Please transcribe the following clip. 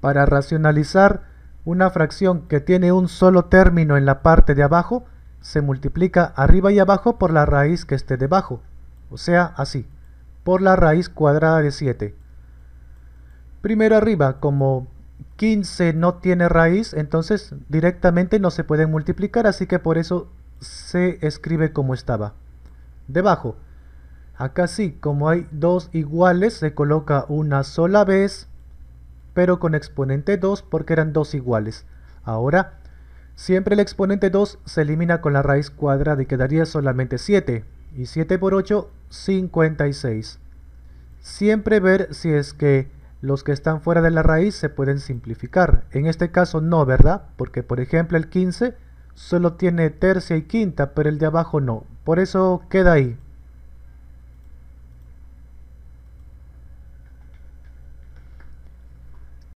Para racionalizar una fracción que tiene un solo término en la parte de abajo, se multiplica arriba y abajo por la raíz que esté debajo, o sea, así, por la raíz cuadrada de 7. Primero arriba, como 15 no tiene raíz, entonces directamente no se pueden multiplicar, así que por eso se escribe como estaba. Debajo, acá sí, como hay dos iguales, se coloca una sola vez pero con exponente 2 porque eran dos iguales. Ahora, siempre el exponente 2 se elimina con la raíz cuadrada y quedaría solamente 7. Y 7 por 8, 56. Siempre ver si es que los que están fuera de la raíz se pueden simplificar. En este caso no, ¿verdad? Porque por ejemplo el 15 solo tiene tercia y quinta, pero el de abajo no. Por eso queda ahí.